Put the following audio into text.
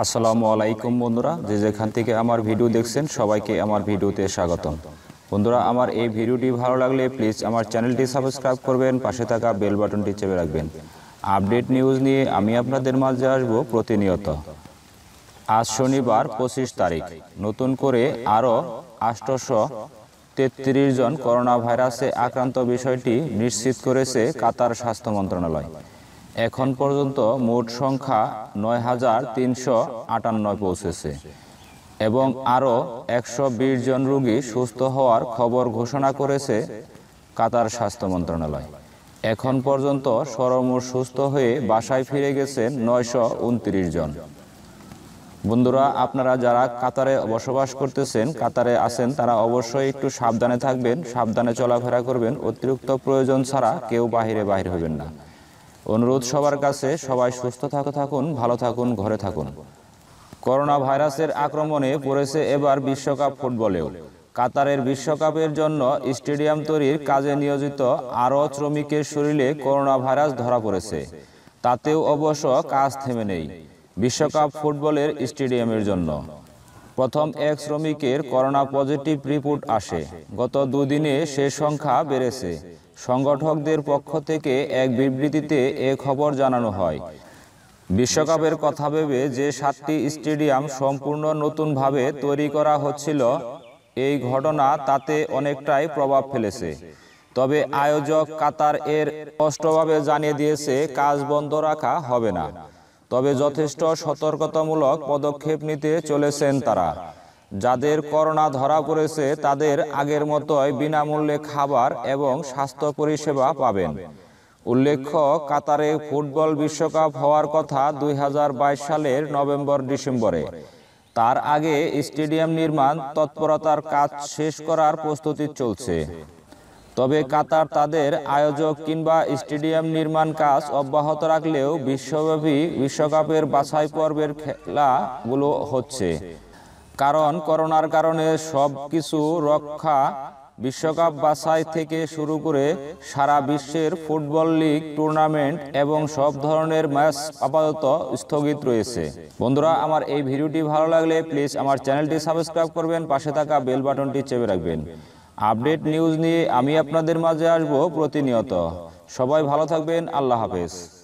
আসসালামু আলাইকুম বন্ধুরা যে যেখান থেকে আমার ভিডিও দেখছেন সবাইকে আমার ভিডিওতে স্বাগতম বন্ধুরা আমার এই ভিডিওটি ভালো লাগলে প্লিজ আমার চ্যানেলটি সাবস্ক্রাইব করবেন পাশে থাকা বেল বাটনটি চেপে রাখবেন আপডেট নিউজ নিয়ে আমি আপনাদের মাঝে আসব প্রতিনিয়ত আজ শনিবার পঁচিশ তারিখ নতুন করে আরও আষ্টশো তেত্রিশ জন করোনা ভাইরাসে আক্রান্ত বিষয়টি নিশ্চিত করেছে কাতার স্বাস্থ্য মন্ত্রণালয় এখন পর্যন্ত মোট সংখ্যা নয় হাজার তিনশো আটান্ন পৌঁছেছে এবং আরও একশো বিশ জন রুগী সুস্থ হওয়ার খবর ঘোষণা করেছে কাতার স্বাস্থ্য মন্ত্রণালয় এখন পর্যন্ত সরমোট সুস্থ হয়ে বাসায় ফিরে গেছেন নয়শো উনত্রিশ জন বন্ধুরা আপনারা যারা কাতারে বসবাস করতেছেন কাতারে আছেন তারা অবশ্যই একটু সাবধানে থাকবেন সাবধানে চলাফেরা করবেন অতিরিক্ত প্রয়োজন ছাড়া কেউ বাহিরে বাহির হবেন না অনুরোধ সবার কাছে সবাই সুস্থ থাকো থাকুন ভালো থাকুন ঘরে থাকুন করোনা ভাইরাসের আক্রমণে পড়েছে এবার বিশ্বকাপ ফুটবলেও কাতারের বিশ্বকাপের জন্য স্টেডিয়াম তৈরির কাজে নিয়োজিত আরও শ্রমিকের শরীরে করোনা ভাইরাস ধরা পড়েছে তাতেও অবশ্য কাজ থেমে নেই বিশ্বকাপ ফুটবলের স্টেডিয়ামের জন্য প্রথম এক শ্রমিকের করোনা পজিটিভ রিপোর্ট আসে গত দুদিনে সে সংখ্যা বেড়েছে সংগঠকদের পক্ষ থেকে এক বিবৃতিতে এ খবর জানানো হয় বিশ্বকাপের কথা ভেবে যে সাতটি স্টেডিয়াম সম্পূর্ণ নতুনভাবে তৈরি করা হচ্ছিল এই ঘটনা তাতে অনেকটাই প্রভাব ফেলেছে তবে আয়োজক কাতার এর স্পষ্টভাবে জানিয়ে দিয়েছে কাজ বন্ধ রাখা হবে না তবে যথেষ্ট সতর্কতামূলক পদক্ষেপ নিতে চলেছেন তারা যাদের করোনা ধরা পড়েছে তাদের আগের মতোই বিনামূল্যে খাবার এবং স্বাস্থ্য পরিষেবা পাবেন উল্লেখ্য কাতারে ফুটবল বিশ্বকাপ হওয়ার কথা দুই সালের নভেম্বর ডিসেম্বরে তার আগে স্টেডিয়াম নির্মাণ তৎপরতার কাজ শেষ করার প্রস্তুতি চলছে তবে কাতার তাদের আয়োজক কিংবা স্টেডিয়াম নির্মাণ কাজ অব্যাহত রাখলেও বিশ্বব্যাপী বিশ্বকাপের বাছাই পর্বের খেলাগুলো হচ্ছে কারণ করোনার কারণে সব কিছু রক্ষা বিশ্বকাপ বাছাই থেকে শুরু করে সারা বিশ্বের ফুটবল লীগ টুর্নামেন্ট এবং সব ধরনের ম্যাচ আপাতত স্থগিত রয়েছে বন্ধুরা আমার এই ভিডিওটি ভালো লাগলে প্লিজ আমার চ্যানেলটি সাবস্ক্রাইব করবেন পাশে থাকা বেল বাটনটি চেপে রাখবেন আপডেট নিউজ নিয়ে আমি আপনাদের মাঝে আসব প্রতিনিয়ত সবাই ভালো থাকবেন আল্লাহ হাফেজ